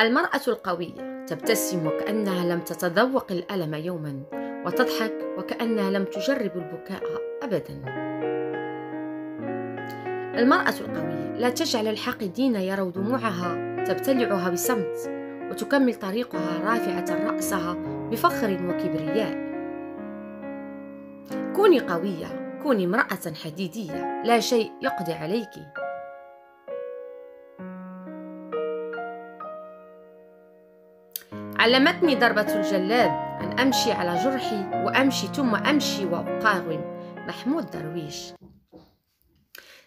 المرأة القوية تبتسم وكأنها لم تتذوق الألم يوما وتضحك وكأنها لم تجرب البكاء أبدا المرأة القوية لا تجعل الحاقدين يروا دموعها تبتلعها بصمت وتكمل طريقها رافعة رأسها بفخر وكبرياء كوني قوية كوني امرأة حديدية لا شيء يقضي عليكِ علمتني ضربة الجلاد أن أمشي على جرحي وأمشي ثم أمشي وأقاوم محمود درويش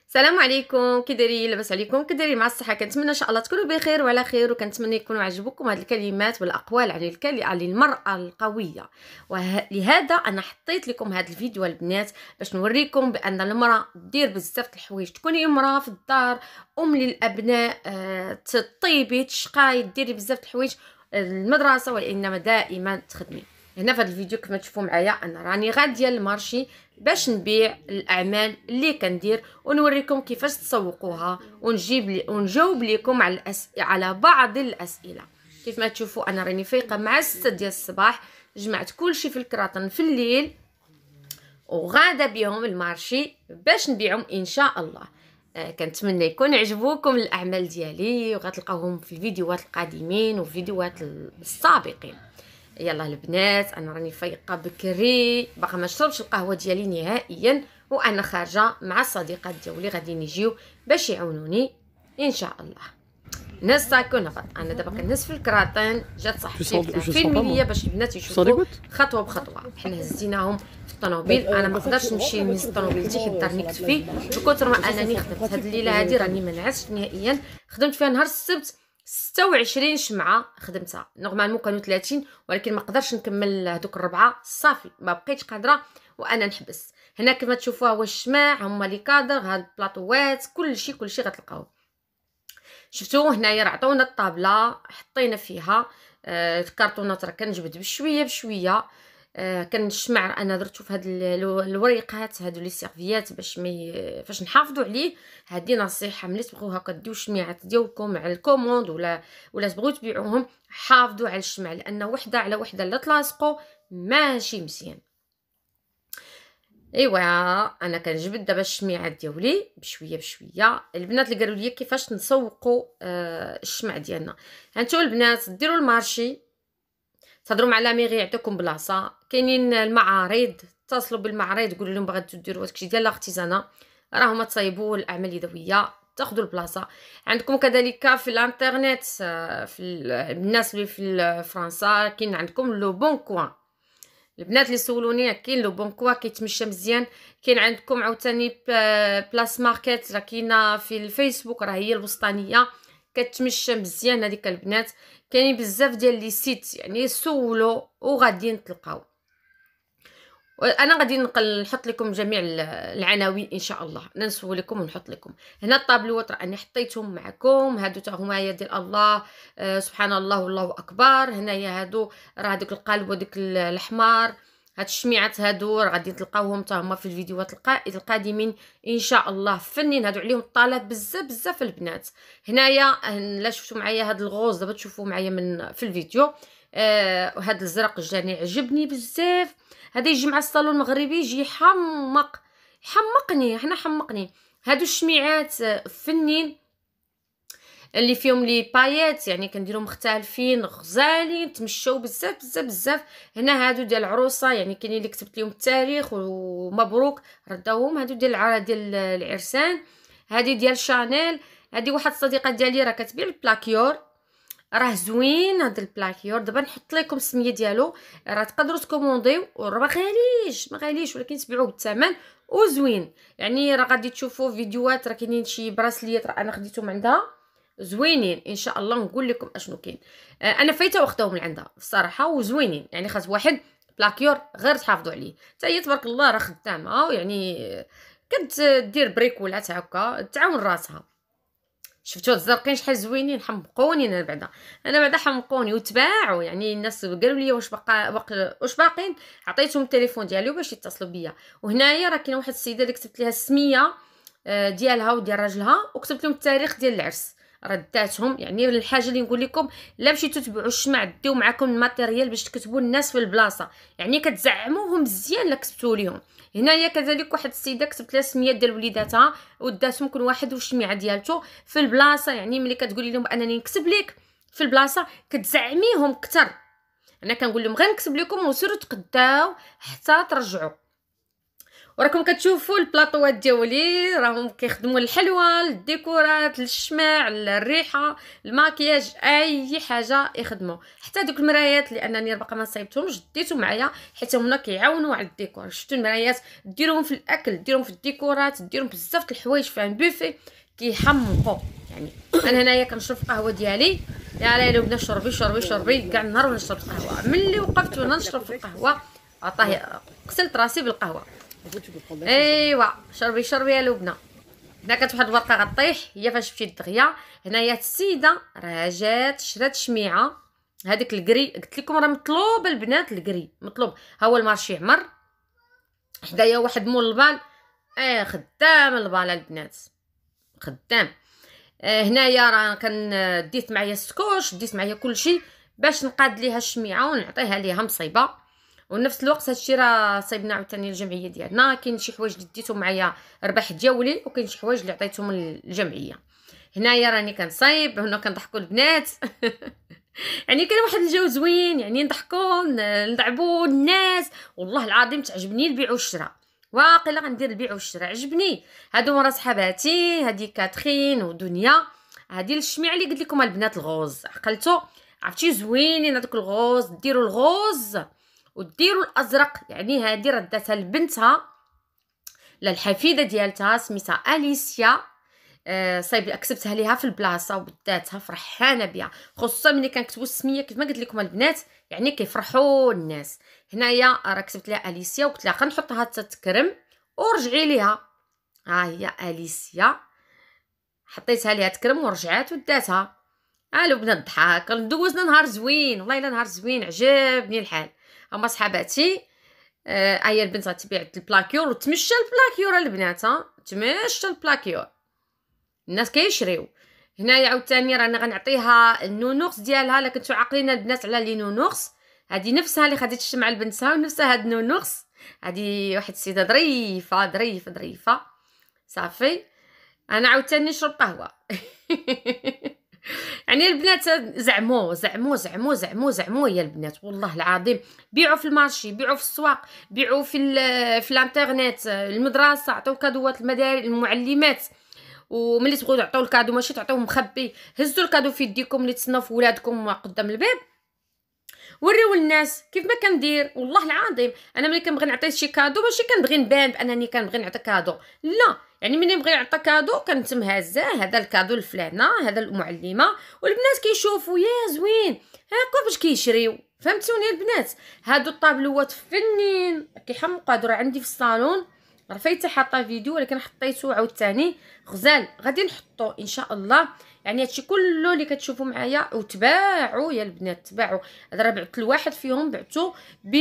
السلام عليكم كي لاباس عليكم كي مع الصحه كنتمنى ان شاء الله تكونوا بخير وعلى خير وكنتمنى يكونوا عجبوكم هذه الكلمات والاقوال على الكل... على المراه القويه ولهذا انا حطيت لكم هذا الفيديو البنات باش نوريكم بان المراه دير بزاف الحوايج تكوني امراه في الدار ام للابناء آه، تطيبي تشقاي ديري بزاف الحوايج المدرسه وانما دائما تخدمي هنا في هذا الفيديو كما تشوفوا معايا انا راني غاديه للمارشي باش نبيع الاعمال اللي كندير ونوريكم كيفاش تسوقوها ونجيب لي ونجاوب لكم على على بعض الاسئله كيف ما تشوفوا انا راني فايقه مع 6 ديال الصباح جمعت كلشي في الكراطن في الليل وغاده بهم المارشي باش نبيعهم ان شاء الله آه، كنتمنى يكون عجبوكم الاعمال ديالي وغتلقاوهم في الفيديوهات القادمين وفيديوهات السابقين يلا البنات انا راني فايقه بكري باقا ما شربتش القهوه ديالي نهائيا وانا خارجه مع الصديقات ديالي غادي نجيو باش يعاونوني ان شاء الله ناس سايكو نفر انا دابا كنهز الكراتين جات صح في المنيه باش البنات يشوفوا خطوه بخطوه حنا هزيناهم في الطوموبيل انا euh, ما نقدرش نمشي نهز طوموبيلتي حيت دارني كتفي بكثر ما انني خدمت هاد الليله هادي راني ما نعسش نهائيا خدمت فيها نهار السبت 26 شمعه خدمتها نورمالمون كانوا 30 ولكن ما قدرش نكمل هذوك الربعه صافي ما بقيتش قادره وانا نحبس هنا كما تشوفوها هو الشماع هما لي كادر هاد البلاطوات كلشي كلشي غتلقاوه شفتوا هنايا راه عطاونا الطابله حطينا فيها آه الكرتونات راه كنجبد بشويه بشويه آه كنشمع انا درتو في هاد الوريقات هادو لي سيرفيات باش مي فاش نحافظوا عليه هادي نصيحه ملي تبغيو هكا ديو الشميعات ديالكم على الكوموند ولا ولا تبغيو تبيعوهم حافظوا على الشمع لان وحده على وحده لا تلاصقوا ماشي مزيان ايوا انا كنجبد دابا الشميعه ديالي بشويه بشويه البنات اللي قالوا لي كيفاش نسوقوا آه الشمع ديالنا هانتو البنات ديروا المارشي تهضروا مع لاميغي يعطيكم بلاصه كاينين المعارض اتصلوا بالمعارض قولوا لهم بغيتو ديروا داكشي ديال الاختزانه راهما تصايبوا الاعمال اليدويه تاخذوا البلاصه عندكم كذلك في الانترنت آه، في الناس اللي في فرنسا كاين عندكم لو بون كوان البنات اللي سولوني كاين لو بونكوا كيتمشى مزيان كاين عندكم عاوتاني بلاس ماركت راه كاينه في الفيسبوك راه هي الوسطانيه كتمشى مزيان هذيك البنات كاينين بزاف ديال لي سيت يعني سولو وغادي تلقاو انا غادي نقل نحط لكم جميع العناوين ان شاء الله ننسو لكم ونحط لكم هنا الطابلوات راني حطيتهم معكم هادو تا هما يا ديال الله آه، سبحان الله والله اكبر هنايا هادو راه ديك القلب وديك الحمار هاد الشميعات هادو غادي تلقاوهم تا هما في الفيديوهات القادمين ان شاء الله فنين هادو عليهم الطلب بزاف بزاف البنات هنايا لا شفتوا معايا هاد الغوز دابا تشوفوا معايا من في الفيديو آه وهذا الزرق الجاني عجبني بزاف هذا يجي مع الصالون المغربي يجي حمق حمقني هنا حمقني هادو الشميعات آه، فنين اللي فيهم لي بايات يعني كنديرهم مختلفين غزالين تمشاو بزاف بزاف بزاف هنا هادو ديال العروسه يعني كاين اللي كتبت لهم التاريخ ومبروك رداوهم هادو ديال ديال العرسان هادي ديال شانيل هادي واحد الصديقه ديالي راه كتبيع البلاكيور راه زوين هاد البلاكيور دابا نحط لكم السميه ديالو راه تقدروا تكومونديو راه غاليش ما غاليش ولكن تبيعوه بالثمن وزوين يعني راه غادي تشوفوا فيديوهات راه كاينين شي براسليات راه انا خديتهم عندها زوينين ان شاء الله نقول لكم اشنو كاين آه انا فايته واخداهم من عندها الصراحه وزوينين يعني خاص واحد بلاكيور غير تحافظوا عليه حتى هي تبارك الله راه خدامه يعني كتدير بريكولات هكا تعاون راسها شفتوا الزرقين شحال زوينين حمقوني انا بعدا انا بعدا حمقوني وتباعوا يعني الناس قالوا لي واش بقى بق... واش باقين عطيتهم التليفون ديالي باش يتصلوا بيا وهنايا راه كاينه واحد السيده اللي كتبت ليها السميه آه، ديالها وديال راجلها وكتبت لهم التاريخ ديال العرس رداتهم يعني الحاجه اللي نقول لكم لا مشيتو تبعوا الشمع ديو معكم الماتيريال باش تكتبوا الناس في البلاصه يعني كتزعموهم مزيان لا كتبتوا ليهم هنايا كذلك واحد السيده كتبت لها السميات ديال وليداتها وداتهم كل واحد والشميعه ديالته في البلاصه يعني ملي كتقولي لهم انني نكتب لك في البلاصه كتزعميهم كتر انا كنقول لهم غنكتب لكم وسيروا تقداو حتى ترجعوا وراكم كتشوفوا البلاطوات ديالي راهم كيخدموا الحلوى الديكورات الشماع الريحه الماكياج اي حاجه يخدموا حتى دوك المرايات لانني باقا ما صايبتهمش ديتهم معايا حيت هما كيعاونوا على الديكور شفتوا المرايات ديرهم في الاكل ديرهم في الديكورات ديرهم بزاف د الحوايج في ان بوفي كيحمقوا يعني انا هنايا كنشرب القهوه ديالي يا ليل بنا شربي شربي شربي كاع النهار ونشرب القهوه ملي وقفت وانا نشرب القهوه عطاه قسلت راسي بالقهوه ايوا شربي شربي يا لبنى هنا كانت واحد الورقه غطيح هي فاش شفتي الدغيا هنايا السيده راه جات شرات شميعه هذيك الكري قلت لكم راه مطلوب البنات الكري مطلوب ها هو المارشي عمر حدايا واحد مول البال اه خدام البال البنات خدام آه هنايا راه كان ديت معايا السكوش ديت معايا كلشي باش نقاد ليها الشميعه ونعطيها ليها مصيبه ونفس الوقت الشيء راه صايبنا عاوتاني الجمعيه ديالنا كاين شي حوايج اللي ديتهم معايا ربح ديالي وكاين شي حوايج اللي عطيتهم للجمعيه هنايا راني كنصايب هنا كنضحكوا البنات يعني كان واحد الجو زوين يعني نضحكوا نلعبوا الناس والله العظيم تعجبني البيع والشراء واقيلا غندير البيع والشراء عجبني هادو مرا صحاباتي هادي كاترين ودنيا هادي الشميعه اللي قلت لكم البنات الغوز عقلتو عرفتي زوينين هادوك الغوز ديروا الغوز وديروا الازرق يعني هذه ردتها لبنتها للحفيده ديالتها سميتها اليسيا آه صايب كتبتها ليها في البلاصه وداتها فرحانه بها خصوصا ملي كنكتبوا السميه كيف ما قلت لكم البنات يعني كيفرحوا الناس هنايا راه كتبت لها اليسيا وقلت لها غنحطها تتكرم ورجعي ليها ها هي اليسيا حطيتها ليها تكرم ورجعات وداتها الو بدنا نضحك دوزنا نهار زوين والله الا نهار زوين عجبني الحال هما صحاباتي آه هي البنت غتبيع البلاكيور وتمشى البلاكيور البنات ها تمشى البلاكيور الناس كيشريو هنايا عاوتاني رانا غنعطيها النونوخس ديالها الا كنتو عاقلين البنات على لي نونوخس هادي نفسها اللي خديت مع لبنتها ونفسها هاد النونوخس هادي واحد السيده ظريفه ظريفه ظريفه صافي انا عاوتاني نشرب قهوه يعني البنات زعمو زعمو زعمو زعمو زعمو يا البنات والله العظيم بيعوا في المارشي بيعوا في السواق بيعوا في في الانترنت المدرسه عطاو كادوات المدارس المعلمات وملي تبغيو تعطيو الكادو ماشي تعطيوه مخبي هزوا الكادو في يديكم اللي تسناو في ولادكم قدام الباب وريو الناس كيف ما كندير والله العظيم انا ملي كنبغي نعطي شي كادو ماشي كنبغي نبان بانني كنبغي نعطي كادو لا يعني ملي نبغي نعطي كادو كنتم هازه هذا الكادو لفلانه هذا المعلمه والبنات كيشوفوا يا زوين هاكا باش كيشريو فهمتوني البنات هادو الطابلوات فنين كيحمقوا هادو راه عندي في الصالون رفيت حاطه فيديو ولكن حطيته عاوتاني غزال غادي نحطو ان شاء الله يعني هادشي كله اللي كتشوفوا معايا وتباعوا يا البنات تباعوا هذا راه بعت الواحد فيهم بعتو ب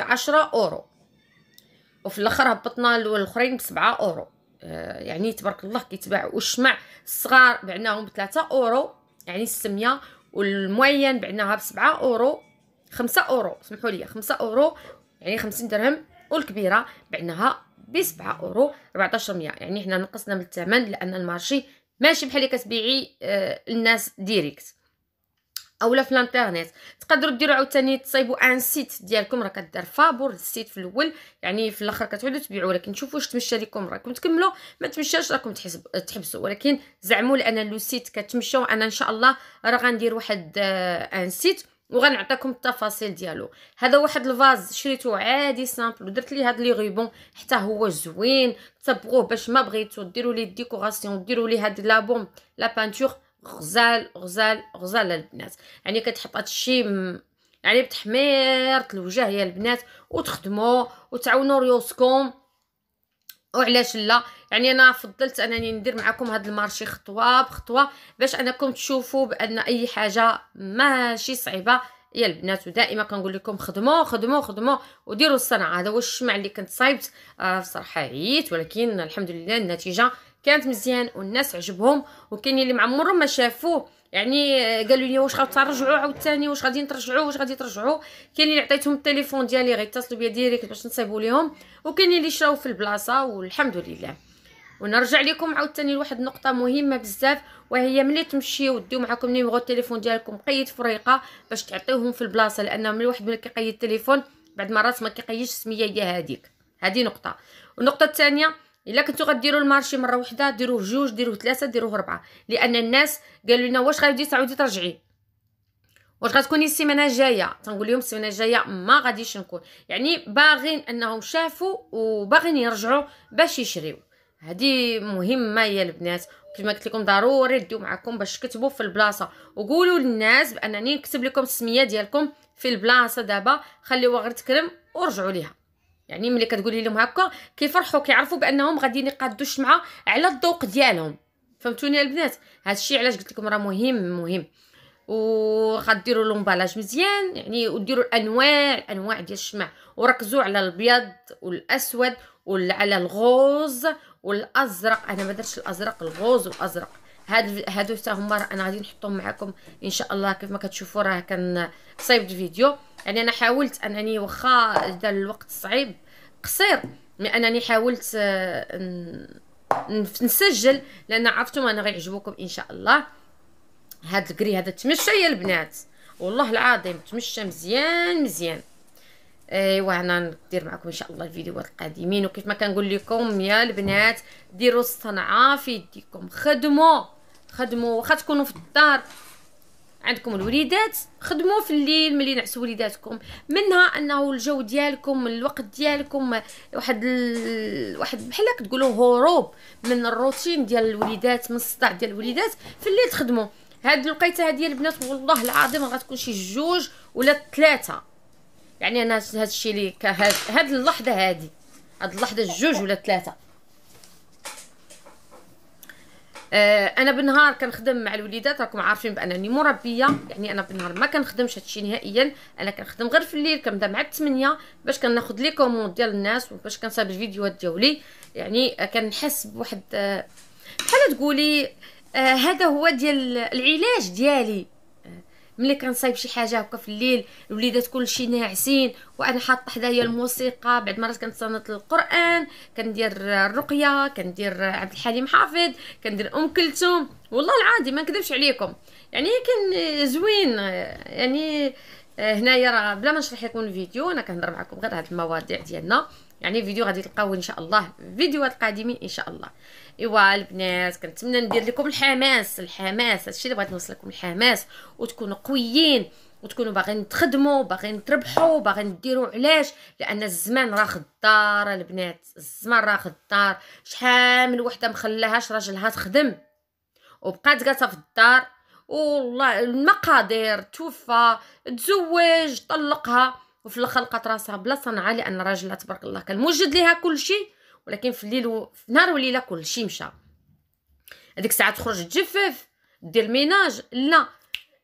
10 آه، اورو وفي الاخر هبطنا الاخرين ب 7 اورو آه، يعني تبارك الله كيتباعوا والشمع الصغار بعناهم ب 3 اورو يعني السميه والمعين بعناها ب 7 اورو 5 اورو سمحوا لي 5 اورو يعني 50 درهم والكبيره بعناها ب 7 اورو 14 يعني حنا نقصنا من الثمن لان المارشي ماشي بحال اللي كتبيعي للناس آه، ديريكت اولا في الانترنيت تقدروا ديروا عاوتاني تصايبوا ان سيت ديالكم راه كدار فابور السيت في الاول يعني في الاخر كتعودوا تبيعوا ولكن شوفوا واش تمشى لكم راكم تكملوا ما تمشاش راكم تحبسوا ولكن زعموا لان لو سيت كتمشى وانا ان شاء الله راه غندير واحد آه، ان سيت وغنعطيكم التفاصيل ديالو هذا واحد الفاز شريته عادي سامبل ودرت ليه هاد لي غيبون حتى هو زوين تصبغوه باش ما بغيتو ديروا ليه ديكوراسيون ديروا ليه هاد لابوم لا بانتور غزال غزال غزال البنات يعني كتحط هادشي يعني بتحميرة الوجه يا البنات وتخدموا وتعاونوا ريوسكم وعلاش لا يعني انا فضلت انني ندير معكم هذا المارشي خطوه بخطوه باش انكم تشوفوا بان اي حاجه ماشي صعيبه يا البنات ودائما كنقول لكم خدموا خدموا خدموا وديروا الصنعه هذا هو الشمع اللي كنت صايبت آه بصراحه عييت ولكن الحمد لله النتيجه كانت مزيان والناس عجبهم وكاين اللي معمرهم ما شافوه يعني قالوا لي واش غترجعوا عاوتاني واش غادي نرجعوا واش غادي ترجعوا كاين اللي عطيتهم التليفون ديالي غير اتصلوا بيا ديريكت باش نصيبوا ليهم وكاين اللي شراو في البلاصه والحمد لله ونرجع لكم عاوتاني لواحد النقطه مهمه بزاف وهي ملي تمشيو ديو معكم نيميرو التليفون ديالكم قيد فريقه باش تعطيوهم في البلاصه لان ملي واحد ملي كيقيد التليفون بعد مرات ما كيقيدش السميه هي هذيك هذه نقطه والنقطه الثانيه الا كنتو غديروا المارشي مره وحده ديروه جوج ديروه ثلاثه ديروه اربعه لان الناس قالوا لنا واش غادي تعاودي ترجعي واش غتكوني السيمانه الجايه تنقول لهم السيمانه الجايه ما غاديش نكون يعني باغين انهم شافوا وباغين يرجعوا باش يشريو هذه مهمه يا البنات كما قلت لكم ضروري ديو معكم باش تكتبوا في البلاصه وقولوا للناس بانني نكتب لكم السميه ديالكم في البلاصه دابا خليوها غير تكرم ورجعوا ليها يعني ملي كتقولي لهم هكا كيفرحوا كيعرفوا بانهم غاديين يقادوا الشمعه على الذوق ديالهم فهمتوني البنات هادشي علاش قلت لكم راه مهم مهم وغديروا لومبالاج مزيان يعني وديروا الانواع الانواع ديال الشمع وركزوا على الابيض والاسود وعلى الغوز والازرق انا ما درتش الازرق الغوز والازرق هاد هادو حتى هما انا غادي نحطهم معكم ان شاء الله كيف ما كتشوفوا راه كان صيبت فيديو يعني انا حاولت انني واخا دا الوقت صعيب قصير مي انني حاولت آه، نسجل لان عرفتم انا غيعجبوكم ان شاء الله هاد الكري هذا تمشى يا البنات والله العظيم تمشى مزيان مزيان ايوا هنا ندير معكم ان شاء الله الفيديوهات القادمين وكيف ما كنقول لكم يا البنات ديروا الصنعه في يديكم خدموا خدموا واخا تكونوا في الدار عندكم الوليدات خدموا في الليل ملي نعسوا وليداتكم منها انه الجو ديالكم الوقت ديالكم واحد ال... واحد بحال تقولوا هروب من الروتين ديال الوليدات من الصداع ديال الوليدات في الليل تخدموا هاد الوقيته هادي البنات والله العظيم غتكون شي جوج ولا ثلاثه يعني انا هادشي الشيء اللي هاد اللحظه هادي هاد اللحظه جوج ولا ثلاثه آه، انا بالنهار كنخدم مع الوليدات راكم عارفين بانني مربيه يعني انا بالنهار ما كنخدمش هادشي نهائيا انا كنخدم غير في الليل كنبدا مع 8 باش كناخذ لي كوموند ديال الناس وباش كنصايب الفيديوهات ديالي يعني آه، كنحس بواحد آه، بحال تقولي هذا هو ديال العلاج ديالي ملي كنصايب شي حاجه هكا في الليل الوليدات كلشي ناعسين وانا حاطه حدايا الموسيقى بعد مرات كنتصنت القران كندير الرقيه كندير عبد الحليم حافظ كندير ام كلثوم والله العادي ما نكذبش عليكم يعني كان زوين يعني آه، هنايا راه بلا ما نشرح لكم الفيديو انا كنهضر معكم غير هاد المواضيع ديالنا يعني فيديو غادي تلقاوه ان شاء الله فيديوهات القادمين ان شاء الله ايوا البنات كنتمنى ندير لكم الحماس الحماس هادشي اللي بغيت نوصل لكم الحماس وتكونوا قويين وتكونوا باغيين تخدموا باغيين تربحوا باغيين ديروا علاش لان الزمان راه خدار البنات الزمان راه خدار شحال من وحده مخلاهاش راجلها تخدم وبقات جالسه في الدار والله المقادير توفى تزوج طلقها وفي الاخر لقات راسها بلا صنعه لان راجلها تبارك الله كان موجد ليها كل شيء ولكن في الليل و... نهار وليله كل شيء مشى هذيك الساعه تخرج تجفف دير الميناج لا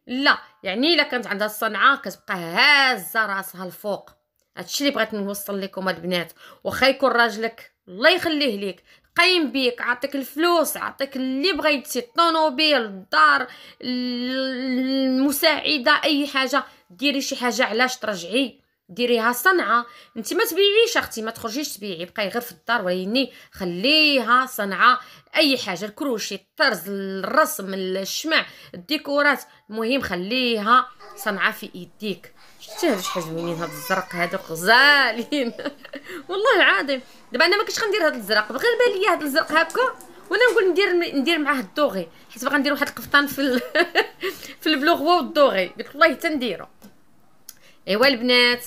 لا يعني الا كانت عندها الصنعه كتبقى هازه راسها الفوق هادشي اللي بغيت نوصل لكم البنات واخا يكون راجلك الله يخليه ليك قايم بيك عطيك الفلوس عطيك اللي بغيتي الطوموبيل الدار المساعده اي حاجه ديري شي حاجه علاش ترجعي ديريها صنعه انت ما تبيعيش اختي ما تخرجيش تبيعي بقاي غير في الدار ويني خليها صنعه اي حاجه الكروشي الطرز الرسم الشمع الديكورات المهم خليها صنعه في يديك شتي هاد شحال زوينين هاد الزرق هادو غزالين والله العظيم دابا انا ما كنتش غندير هاد الزرق غير بان ليا هاد الزرق هكا وانا نقول ندير ندير معاه الدوغي حيت باغا ندير واحد القفطان في ال... في البلوغوا والدوغي قلت والله حتى نديرو ايوا البنات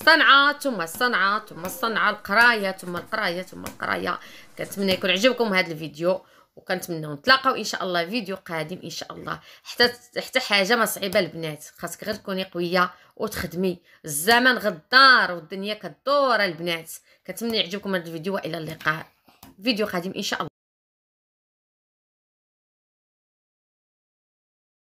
الصنعة ثم الصنعة ثم الصنعة القراية ثم القراية ثم القراية كنتمنى يكون عجبكم هذا الفيديو وكنتمناو نتلاقاو ان شاء الله فيديو قادم ان شاء الله حتى حتى حاجه ما صعيبه البنات خاصك غير تكوني قويه وتخدمي الزمن غدار والدنيا كدور البنات كنتمنى يعجبكم هذا الفيديو والى اللقاء فيديو قادم ان شاء الله